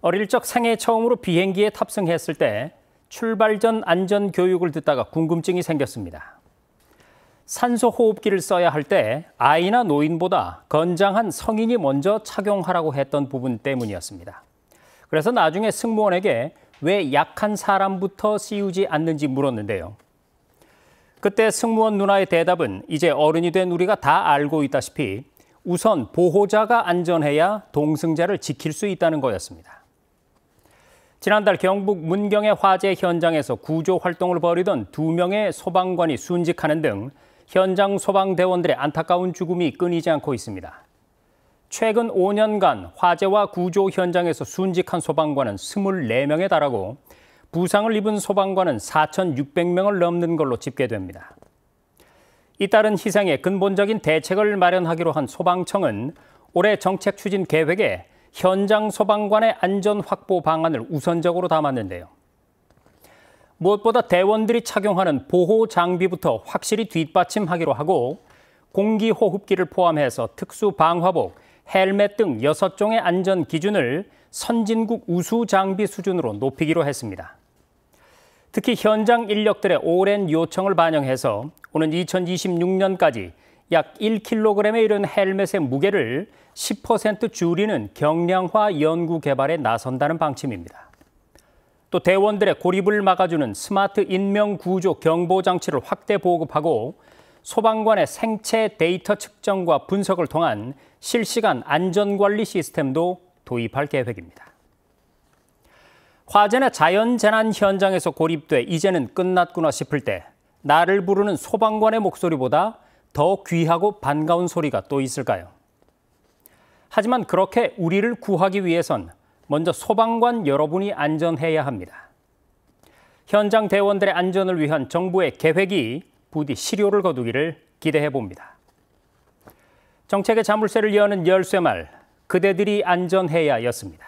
어릴 적 생애 처음으로 비행기에 탑승했을 때 출발 전 안전 교육을 듣다가 궁금증이 생겼습니다. 산소 호흡기를 써야 할 때 아이나 노인보다 건장한 성인이 먼저 착용하라고 했던 부분 때문이었습니다. 그래서 나중에 승무원에게 왜 약한 사람부터 씌우지 않는지 물었는데요. 그때 승무원 누나의 대답은 이제 어른이 된 우리가 다 알고 있다시피 우선 보호자가 안전해야 동승자를 지킬 수 있다는 거였습니다. 지난달 경북 문경의 화재 현장에서 구조 활동을 벌이던 두 명의 소방관이 순직하는 등 현장 소방대원들의 안타까운 죽음이 끊이지 않고 있습니다. 최근 5년간 화재와 구조 현장에서 순직한 소방관은 24명에 달하고 부상을 입은 소방관은 4,600명을 넘는 걸로 집계됩니다. 이따른 희생에 근본적인 대책을 마련하기로 한 소방청은 올해 정책 추진 계획에 현장 소방관의 안전 확보 방안을 우선적으로 담았는데요. 무엇보다 대원들이 착용하는 보호 장비부터 확실히 뒷받침하기로 하고 공기 호흡기를 포함해서 특수 방화복, 헬멧 등 6종의 안전 기준을 선진국 우수 장비 수준으로 높이기로 했습니다. 특히 현장 인력들의 오랜 요청을 반영해서 오는 2026년까지 약 1kg에 이른 헬멧의 무게를 10% 줄이는 경량화 연구 개발에 나선다는 방침입니다. 또 대원들의 고립을 막아주는 스마트 인명 구조 경보 장치를 확대 보급하고 소방관의 생체 데이터 측정과 분석을 통한 실시간 안전관리 시스템도 도입할 계획입니다. 화재나 자연 재난 현장에서 고립돼 이제는 끝났구나 싶을 때 나를 부르는 소방관의 목소리보다 더 귀하고 반가운 소리가 또 있을까요? 하지만 그렇게 우리를 구하기 위해선 먼저 소방관 여러분이 안전해야 합니다. 현장 대원들의 안전을 위한 정부의 계획이 부디 실효를 거두기를 기대해 봅니다. 정책의 자물쇠를 여는 열쇠말, 그대들이 안전해야였습니다.